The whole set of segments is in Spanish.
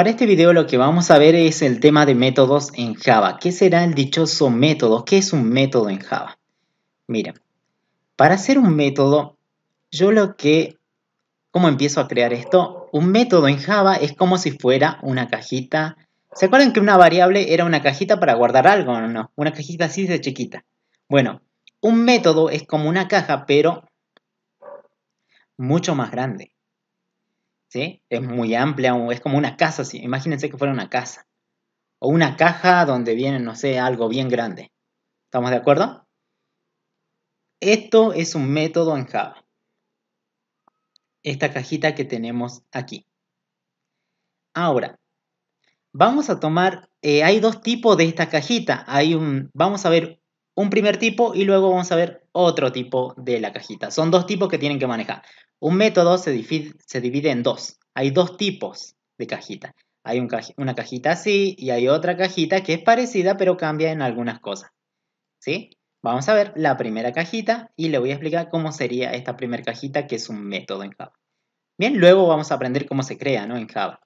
Para este video lo que vamos a ver es el tema de métodos en Java. ¿Qué será el dichoso método? ¿Qué es un método en Java? Mira, para hacer un método, yo lo que... ¿Cómo empiezo a crear esto? Un método en Java es como si fuera una cajita... ¿Se acuerdan que una variable era una cajita para guardar algo o no? Una cajita así de chiquita. Bueno, un método es como una caja, pero mucho más grande. ¿sí? Es muy amplia, es como una casa, imagínense que fuera una casa. O una caja donde viene, no sé, algo bien grande. ¿Estamos de acuerdo? Esto es un método en Java. Esta cajita que tenemos aquí. Ahora, vamos a tomar, eh, hay dos tipos de esta cajita. Hay un, vamos a ver un primer tipo y luego vamos a ver otro tipo de la cajita. Son dos tipos que tienen que manejar. Un método se divide, en dos. Hay dos tipos de cajita. Hay una cajita así y hay otra cajita que es parecida pero cambia en algunas cosas. ¿Sí? Vamos a ver la primera cajita y le voy a explicar cómo sería esta primera cajita que es un método en Java. Bien, luego vamos a aprender cómo se crea ¿no? en Java.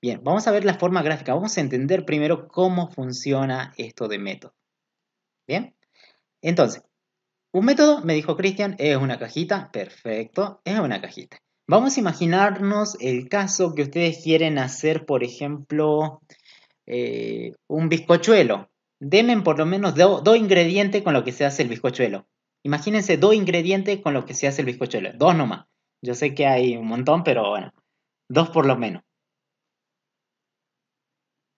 Bien, vamos a ver la forma gráfica. Vamos a entender primero cómo funciona esto de método. Bien, entonces, un método, me dijo Cristian, es una cajita. Perfecto, es una cajita. Vamos a imaginarnos el caso que ustedes quieren hacer, por ejemplo, eh, un bizcochuelo. Denme por lo menos dos ingredientes con lo que se hace el bizcochuelo. Imagínense dos ingredientes con lo que se hace el bizcochuelo. Dos nomás. Yo sé que hay un montón, pero bueno, dos por lo menos.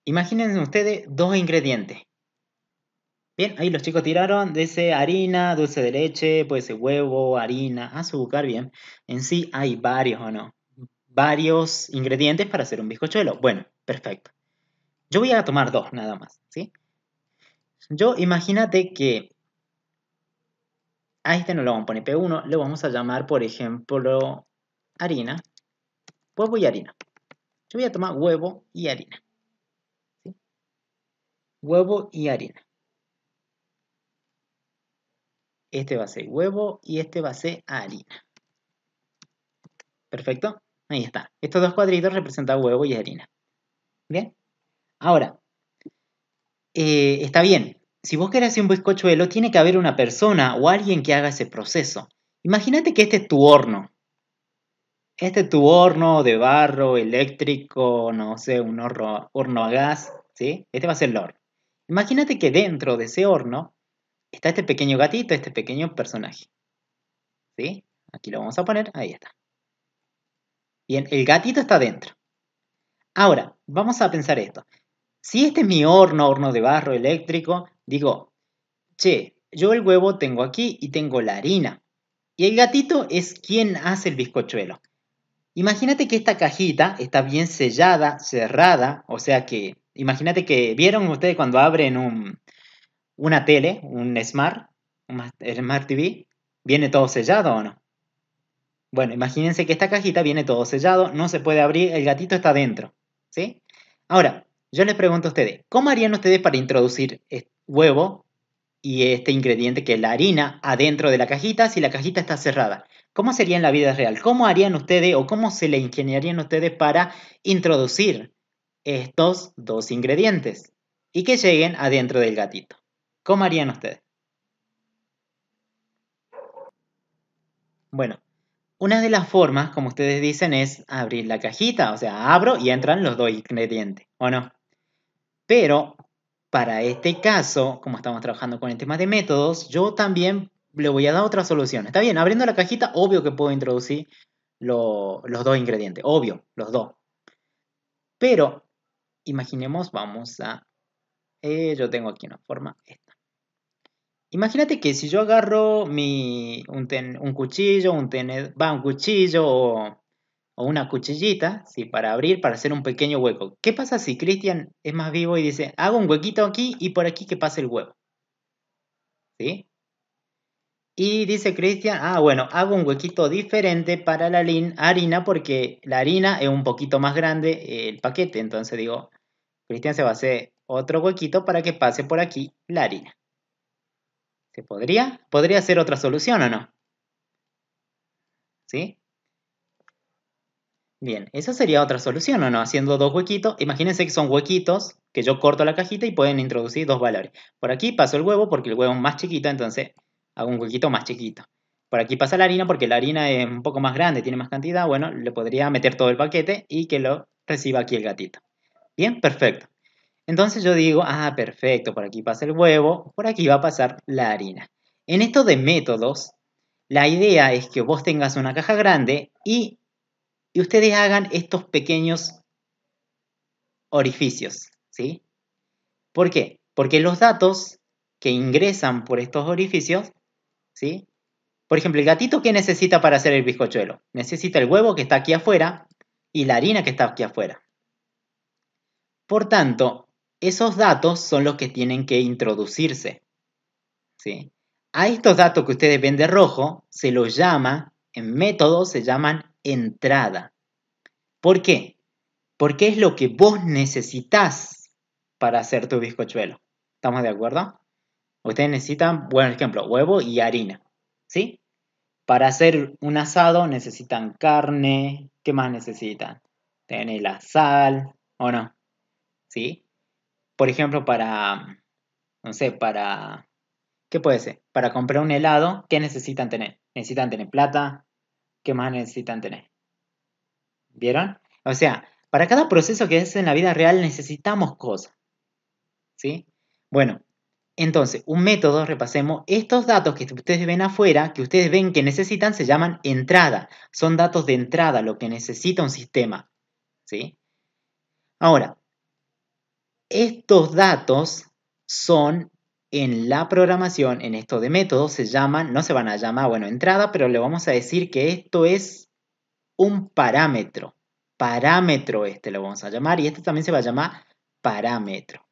Imagínense ustedes dos ingredientes. Bien, ahí los chicos tiraron, de ese harina, dulce de leche, puede ser huevo, harina, azúcar, bien. En sí hay varios o no, varios ingredientes para hacer un bizcochuelo. Bueno, perfecto. Yo voy a tomar dos nada más, ¿sí? Yo imagínate que a este no lo vamos a poner P1, lo vamos a llamar, por ejemplo, harina, huevo y harina. Yo voy a tomar huevo y harina. Huevo y harina este va a ser huevo y este va a ser harina. Perfecto, ahí está. Estos dos cuadritos representan huevo y harina. Bien, ahora, eh, está bien. Si vos querés hacer un bizcochuelo, tiene que haber una persona o alguien que haga ese proceso. Imagínate que este es tu horno. Este es tu horno de barro, eléctrico, no sé, un horno, horno a gas, ¿sí? Este va a ser el horno. Imagínate que dentro de ese horno está este pequeño gatito, este pequeño personaje. ¿Sí? Aquí lo vamos a poner, ahí está. Bien, el gatito está dentro. Ahora, vamos a pensar esto. Si este es mi horno, horno de barro eléctrico, digo, che, yo el huevo tengo aquí y tengo la harina. Y el gatito es quien hace el bizcochuelo. Imagínate que esta cajita está bien sellada, cerrada, o sea que, imagínate que vieron ustedes cuando abren un, una tele, un Smart, un Smart TV, viene todo sellado o no. Bueno, imagínense que esta cajita viene todo sellado, no se puede abrir, el gatito está adentro, ¿Sí? Ahora, yo les pregunto a ustedes, ¿cómo harían ustedes para introducir huevo y este ingrediente que es la harina adentro de la cajita si la cajita está cerrada? ¿Cómo sería en la vida real? ¿Cómo harían ustedes o cómo se le ingeniarían ustedes para introducir estos dos ingredientes y que lleguen adentro del gatito? ¿Cómo harían ustedes? Bueno, una de las formas, como ustedes dicen, es abrir la cajita, o sea, abro y entran los dos ingredientes, ¿o no? Pero para este caso, como estamos trabajando con el tema de métodos, yo también le voy a dar otra solución. Está bien, abriendo la cajita, obvio que puedo introducir los dos ingredientes, obvio, los dos. Pero, imaginemos, vamos a... Eh, yo tengo aquí una forma, esta. Imagínate que si yo agarro mi, un, cuchillo, un tenedor, va, un cuchillo o, una cuchillita, para abrir, para hacer un pequeño hueco. ¿Qué pasa si Cristian es más vivo y dice, hago un huequito aquí y por aquí que pase el huevo? ¿Sí? Y dice Cristian, ah, bueno, hago un huequito diferente para la harina porque la harina es un poquito más grande el paquete. Entonces digo, Cristian se va a hacer otro huequito para que pase por aquí la harina. ¿Se podría? ¿Podría ser otra solución o no? ¿Sí? Bien, esa sería otra solución, ¿o no? Haciendo dos huequitos, imagínense que son huequitos, que yo corto la cajita y pueden introducir dos valores. Por aquí paso el huevo porque el huevo es más chiquito, entonces hago un huequito más chiquito. Por aquí pasa la harina porque la harina es un poco más grande, tiene más cantidad, bueno, le podría meter todo el paquete y que lo reciba aquí el gatito. Bien, perfecto. Entonces yo digo, ah, perfecto, por aquí pasa el huevo, por aquí va a pasar la harina. En esto de métodos, la idea es que vos tengas una caja grande y, ustedes hagan estos pequeños orificios, ¿sí? ¿Por qué? Porque los datos que ingresan por estos orificios, ¿sí? Por ejemplo, el gatito, ¿qué necesita para hacer el bizcochuelo? Necesita el huevo que está aquí afuera y la harina que está aquí afuera. Por tanto, esos datos son los que tienen que introducirse. ¿sí? A estos datos que ustedes ven de rojo se los llama, en método se llaman entrada. ¿Por qué? Porque es lo que vos necesitas para hacer tu bizcochuelo. ¿Estamos de acuerdo? Ustedes necesitan, bueno, ejemplo, huevo y harina. ¿Sí? Para hacer un asado necesitan carne. ¿Qué más necesitan? Tienen la sal, ¿o no? ¿Sí? por ejemplo, para, no sé, para, ¿qué puede ser? Para comprar un helado, ¿qué necesitan tener? Necesitan tener plata, ¿qué más necesitan tener? ¿Vieron? O sea, para cada proceso que es en la vida real necesitamos cosas. ¿Sí? Bueno, entonces, un método, repasemos, estos datos que ustedes ven afuera, que ustedes ven que necesitan, se llaman entrada. Son datos de entrada, lo que necesita un sistema. ¿Sí? Ahora, estos datos son en la programación, en esto de métodos, se llaman, no se van a llamar, bueno, entrada, pero le vamos a decir que esto es un parámetro. Parámetro este lo vamos a llamar y este también se va a llamar parámetro.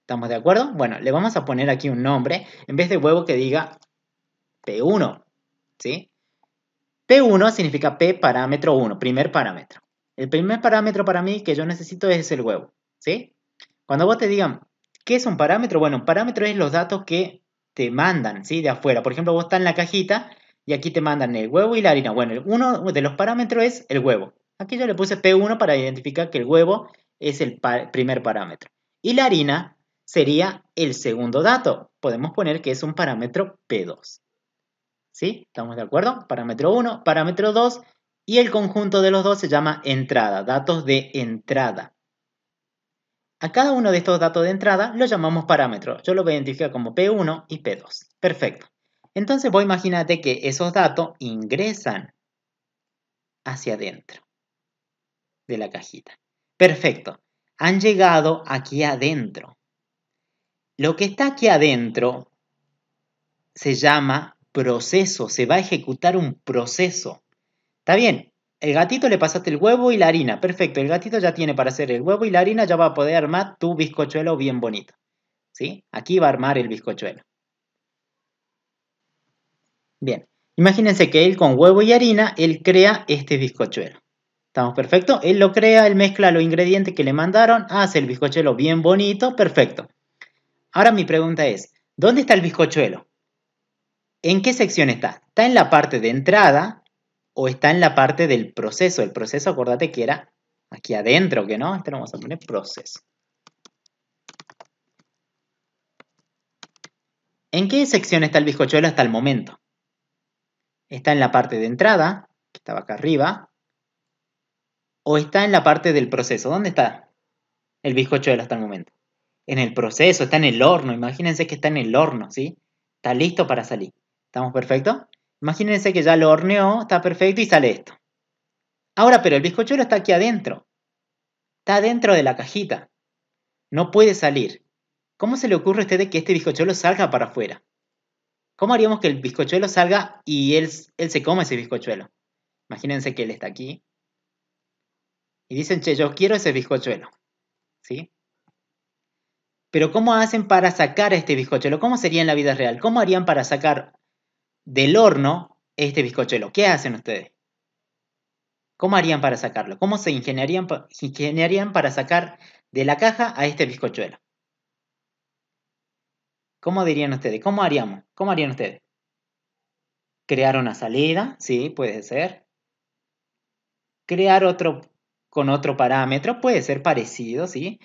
¿Estamos de acuerdo? Bueno, le vamos a poner aquí un nombre, en vez de huevo que diga P1, ¿sí? P1 significa P parámetro 1, primer parámetro. El primer parámetro para mí que yo necesito es el huevo, ¿sí? Cuando vos te digan, ¿qué es un parámetro? Bueno, un parámetro es los datos que te mandan, ¿sí? De afuera. Por ejemplo, vos estás en la cajita y aquí te mandan el huevo y la harina. Bueno, uno de los parámetros es el huevo. Aquí yo le puse P1 para identificar que el huevo es el primer parámetro. Y la harina sería el segundo dato. Podemos poner que es un parámetro P2. ¿Sí? ¿Estamos de acuerdo? Parámetro 1, parámetro 2 y el conjunto de los dos se llama entrada, datos de entrada. A cada uno de estos datos de entrada lo llamamos parámetro. Yo lo voy a identificar como P1 y P2. Perfecto. Entonces vos imagínate que esos datos ingresan hacia adentro de la cajita. Perfecto. Han llegado aquí adentro. Lo que está aquí adentro se llama proceso. Se va a ejecutar un proceso. ¿Está bien? el gatito le pasaste el huevo y la harina. Perfecto, el gatito ya tiene para hacer el huevo y la harina, ya va a poder armar tu bizcochuelo bien bonito. ¿Sí? Aquí va a armar el bizcochuelo. Bien, imagínense que él con huevo y harina, él crea este bizcochuelo. ¿Estamos perfecto? Él lo crea, él mezcla los ingredientes que le mandaron, hace el bizcochuelo bien bonito, perfecto. Ahora mi pregunta es, ¿dónde está el bizcochuelo? ¿En qué sección está? Está en la parte de entrada, o está en la parte del proceso. El proceso, acordate que era aquí adentro, que no, este lo vamos a poner proceso. ¿En qué sección está el bizcochuelo hasta el momento? ¿Está en la parte de entrada, que estaba acá arriba? ¿O está en la parte del proceso? ¿Dónde está el bizcochuelo hasta el momento? En el proceso, está en el horno. Imagínense que está en el horno, ¿sí? Está listo para salir. ¿Estamos perfectos? Imagínense que ya lo horneó, está perfecto y sale esto. Ahora, pero el bizcochuelo está aquí adentro. Está adentro de la cajita. No puede salir. ¿Cómo se le ocurre a usted que este bizcochuelo salga para afuera? ¿Cómo haríamos que el bizcochuelo salga y él, él se coma ese bizcochuelo? Imagínense que él está aquí. Y dicen, che, yo quiero ese bizcochuelo. ¿Sí? Pero ¿cómo hacen para sacar este bizcochuelo? ¿Cómo sería en la vida real? ¿Cómo harían para sacar del horno este bizcochuelo. ¿Qué hacen ustedes? ¿Cómo harían para sacarlo? ¿Cómo se ingeniarían, para sacar de la caja a este bizcochuelo? ¿Cómo dirían ustedes? ¿Cómo haríamos? ¿Cómo harían ustedes? Crear una salida, sí, puede ser. Crear otro con otro parámetro, puede ser parecido, sí.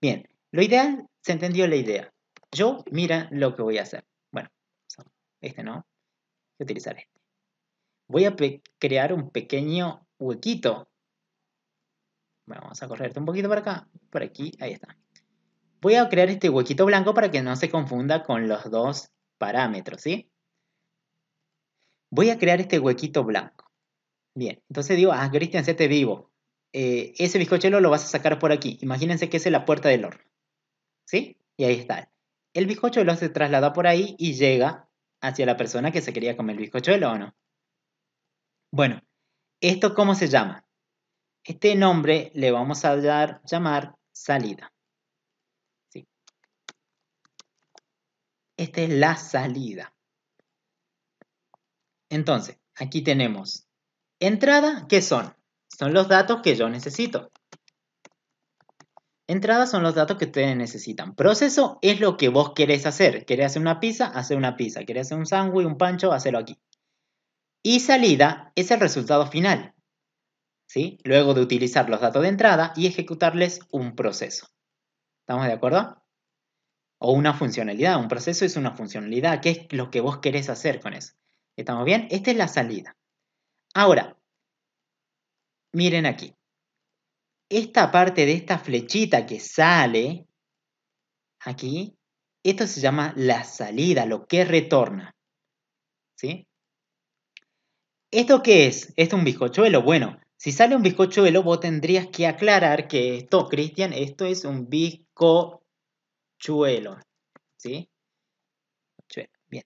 Bien, lo ideal, se entendió la idea. Yo, mira lo que voy a hacer. Bueno, este no. Voy utilizar este. Voy a crear un pequeño huequito. vamos a correrte un poquito para acá, por aquí, ahí está. Voy a crear este huequito blanco para que no se confunda con los dos parámetros, ¿sí? Voy a crear este huequito blanco. Bien, entonces digo, ah, Cristian, se te vivo. Eh, ese bizcochuelo lo vas a sacar por aquí. Imagínense que es la puerta del horno. ¿Sí? Y ahí está. El lo se traslada por ahí y llega hacia la persona que se quería comer el bizcochuelo o no. Bueno, ¿esto cómo se llama? Este nombre le vamos a dar, llamar salida. Esta es la salida. Entonces, aquí tenemos entrada, ¿qué son? Son los datos que yo necesito. Entradas son los datos que ustedes necesitan. Proceso es lo que vos querés hacer. Querés hacer una pizza, hacer una pizza. Querés hacer un sándwich, un pancho, hacerlo aquí. Y salida es el resultado final. ¿Sí? Luego de utilizar los datos de entrada y ejecutarles un proceso. ¿Estamos de acuerdo? O una funcionalidad. Un proceso es una funcionalidad. ¿Qué es lo que vos querés hacer con eso? ¿Estamos bien? Esta es la salida. Ahora, miren aquí esta parte de esta flechita que sale aquí, esto se llama la salida, lo que retorna. ¿Sí? ¿Esto qué es? ¿Esto es un bizcochuelo? Bueno, si sale un bizcochuelo, vos tendrías que aclarar que esto, Cristian, esto es un bizcochuelo. ¿Sí? Bien.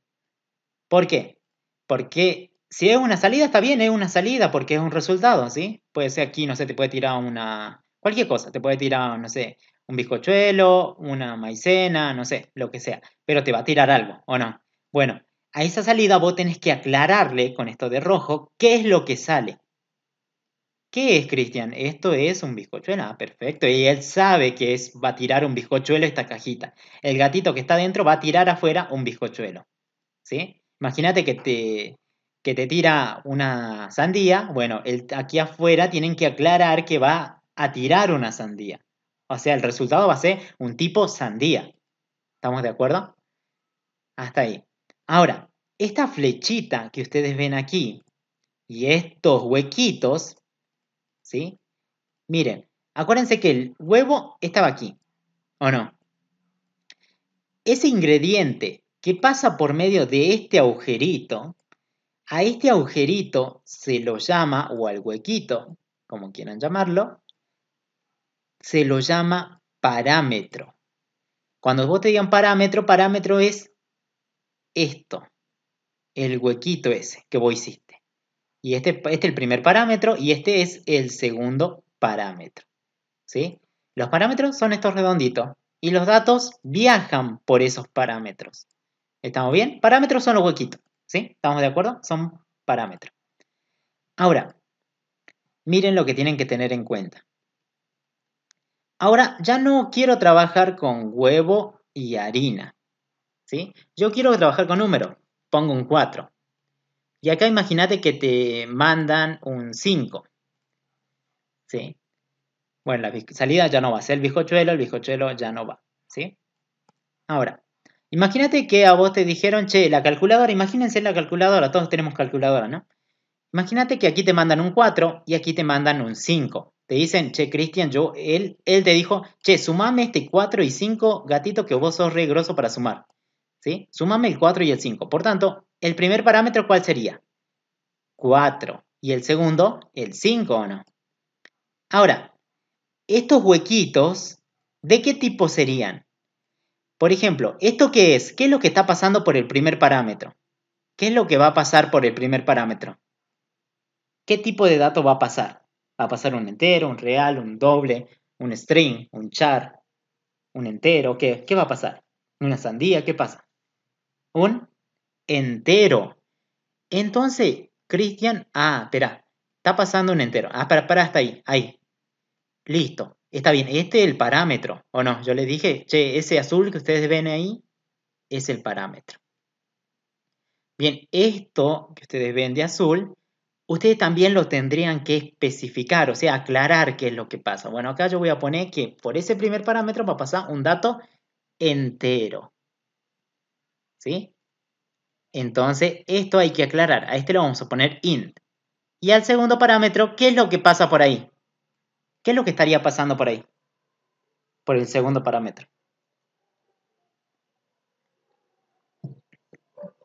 ¿Por qué? Porque si es una salida, está bien, es una salida porque es un resultado, ¿sí? Puede ser aquí, no sé, te puede tirar una... Cualquier cosa, te puede tirar, no sé, un bizcochuelo, una maicena, no sé, lo que sea. Pero te va a tirar algo, ¿o no? Bueno, a esa salida vos tenés que aclararle con esto de rojo qué es lo que sale. ¿Qué es, Cristian? Esto es un bizcochuelo. Ah, perfecto. Y él sabe que es, va a tirar un bizcochuelo esta cajita. El gatito que está dentro va a tirar afuera un bizcochuelo. ¿Sí? Imagínate que te, que te tira una sandía, bueno, el, aquí afuera tienen que aclarar que va a tirar una sandía. O sea, el resultado va a ser un tipo sandía. ¿Estamos de acuerdo? Hasta ahí. Ahora, esta flechita que ustedes ven aquí y estos huequitos, ¿sí? Miren, acuérdense que el huevo estaba aquí, ¿o no? Ese ingrediente que pasa por medio de este agujerito, a este agujerito se lo llama, o al huequito, como quieran llamarlo, se lo llama parámetro. Cuando vos te digan parámetro, parámetro es esto, el huequito ese que vos hiciste. Y este, este es el primer parámetro y este es el segundo parámetro. ¿sí? Los parámetros son estos redonditos y los datos viajan por esos parámetros. ¿Estamos bien? Parámetros son los huequitos. ¿Sí? ¿Estamos de acuerdo? Son parámetros. Ahora, miren lo que tienen que tener en cuenta. Ahora, ya no quiero trabajar con huevo y harina. ¿sí? Yo quiero trabajar con número. Pongo un 4. Y acá imagínate que te mandan un 5. ¿sí? Bueno, la salida ya no va. a ser el bizcochuelo, el bizcochuelo ya no va. ¿sí? Ahora, Imagínate que a vos te dijeron, che, la calculadora, imagínense la calculadora, todos tenemos calculadora, ¿no? Imagínate que aquí te mandan un 4 y aquí te mandan un 5. Te dicen, che, Cristian, yo, él, él te dijo, che, sumame este 4 y 5, gatito, que vos sos re grosso para sumar. ¿Sí? Sumame el 4 y el 5. Por tanto, el primer parámetro, ¿cuál sería? 4. Y el segundo, el 5, ¿o no? Ahora, estos huequitos, ¿de qué tipo serían? Por ejemplo, ¿esto qué es? ¿Qué es lo que está pasando por el primer parámetro? ¿Qué es lo que va a pasar por el primer parámetro? ¿Qué tipo de dato va a pasar? ¿Va a pasar un entero, un real, un doble, un string, un char, un entero? ¿Qué, va a pasar? ¿Una sandía? ¿Qué pasa? Un entero. Entonces, Cristian, ah, espera, está pasando un entero. Ah, para, para hasta ahí, ahí. Listo. Está bien, este es el parámetro, ¿o no? Yo les dije, che, ese azul que ustedes ven ahí es el parámetro. Bien, esto que ustedes ven de azul, ustedes también lo tendrían que especificar, o sea, aclarar qué es lo que pasa. Bueno, acá yo voy a poner que por ese primer parámetro va a pasar un dato entero. ¿Sí? Entonces, esto hay que aclarar. A este lo vamos a poner int. Y al segundo parámetro, ¿qué es lo que pasa por ahí? ¿Qué es lo que estaría pasando por ahí? Por el segundo parámetro.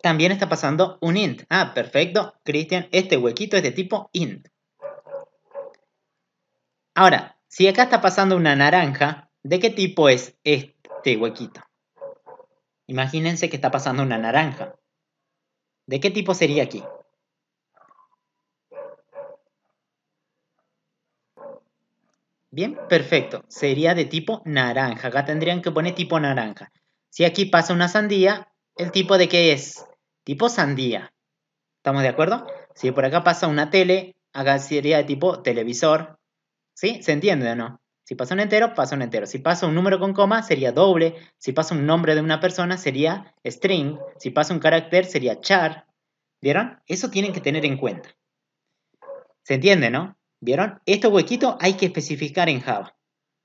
También está pasando un int. Ah, perfecto, Cristian, este huequito es de tipo int. Ahora, si acá está pasando una naranja, ¿de qué tipo es este huequito? Imagínense que está pasando una naranja. ¿De qué tipo sería aquí? Bien, perfecto. Sería de tipo naranja. Acá tendrían que poner tipo naranja. Si aquí pasa una sandía, ¿el tipo de qué es? Tipo sandía. ¿Estamos de acuerdo? Si por acá pasa una tele, acá sería de tipo televisor. ¿Sí? ¿Se entiende o no? Si pasa un entero, pasa un entero. Si pasa un número con coma, sería doble. Si pasa un nombre de una persona, sería string. Si pasa un carácter, sería char. ¿Vieron? Eso tienen que tener en cuenta. ¿Se entiende, no? ¿Vieron? Estos huequitos hay que especificar en Java.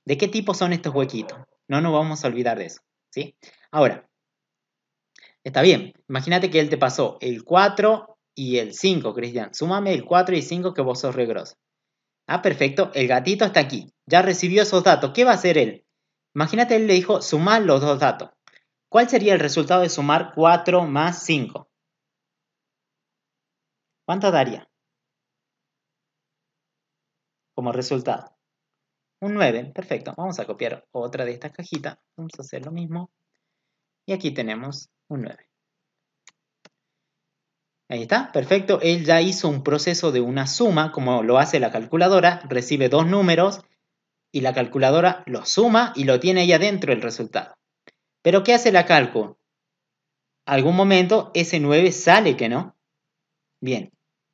¿De qué tipo son estos huequitos? No nos vamos a olvidar de eso. ¿sí? Ahora, está bien. Imagínate que él te pasó el 4 y el 5, Cristian. Súmame el 4 y 5 que vos sos regroso. Ah, perfecto. El gatito está aquí. Ya recibió esos datos. ¿Qué va a hacer él? Imagínate, él le dijo sumar los dos datos. ¿Cuál sería el resultado de sumar 4 más 5? ¿Cuánto daría? como resultado. Un 9, perfecto. Vamos a copiar otra de estas cajitas. Vamos a hacer lo mismo. Y aquí tenemos un 9. Ahí está, perfecto. Él ya hizo un proceso de una suma, como lo hace la calculadora. Recibe dos números y la calculadora lo suma y lo tiene ahí adentro el resultado. Pero ¿qué hace la calco? Algún momento ese 9 sale que no. Bien,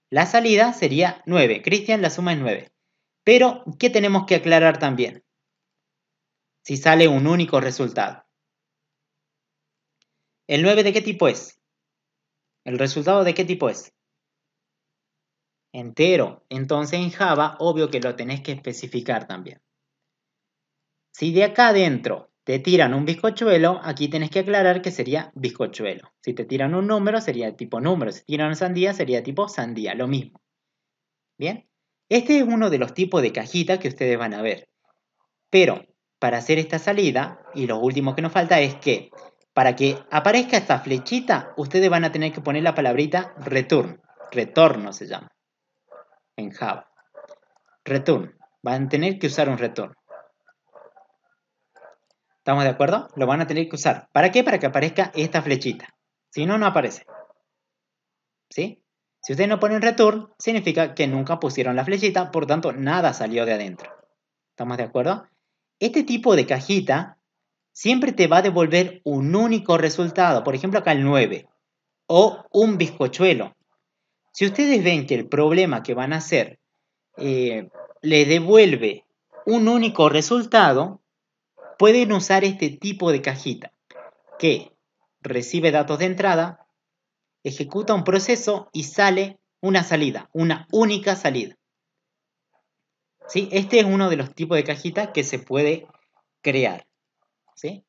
la salida sería 9. Cristian, la suma es 9. Pero, ¿qué tenemos que aclarar también? Si sale un único resultado. ¿El 9 de qué tipo es? ¿El resultado de qué tipo es? Entero. Entonces en Java, obvio que lo tenés que especificar también. Si de acá adentro te tiran un bizcochuelo, aquí tenés que aclarar que sería bizcochuelo. Si te tiran un número, sería tipo número. Si tiran sandía, sería tipo sandía. Lo mismo. ¿Bien? Este es uno de los tipos de cajitas que ustedes van a ver. Pero para hacer esta salida, y lo último que nos falta es que para que aparezca esta flechita, ustedes van a tener que poner la palabrita return. Retorno se llama en Java. Return. Van a tener que usar un return. ¿Estamos de acuerdo? Lo van a tener que usar. ¿Para qué? Para que aparezca esta flechita. Si no, no aparece. ¿Sí? Si ustedes no ponen return, significa que nunca pusieron la flechita, por tanto nada salió de adentro. ¿Estamos de acuerdo? Este tipo de cajita siempre te va a devolver un único resultado, por ejemplo acá el 9, o un bizcochuelo. Si ustedes ven que el problema que van a hacer eh, le devuelve un único resultado, pueden usar este tipo de cajita que recibe datos de entrada, ejecuta un proceso y sale una salida, una única salida. ¿Sí? Este es uno de los tipos de cajitas que se puede crear. ¿Sí?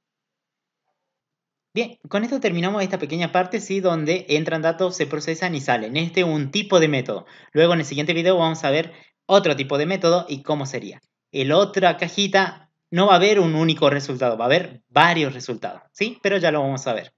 Bien, con esto terminamos esta pequeña parte, ¿sí? Donde entran datos, se procesan y salen. Este es un tipo de método. Luego en el siguiente video vamos a ver otro tipo de método y cómo sería. El otra cajita no va a haber un único resultado, va a haber varios resultados, ¿sí? Pero ya lo vamos a ver.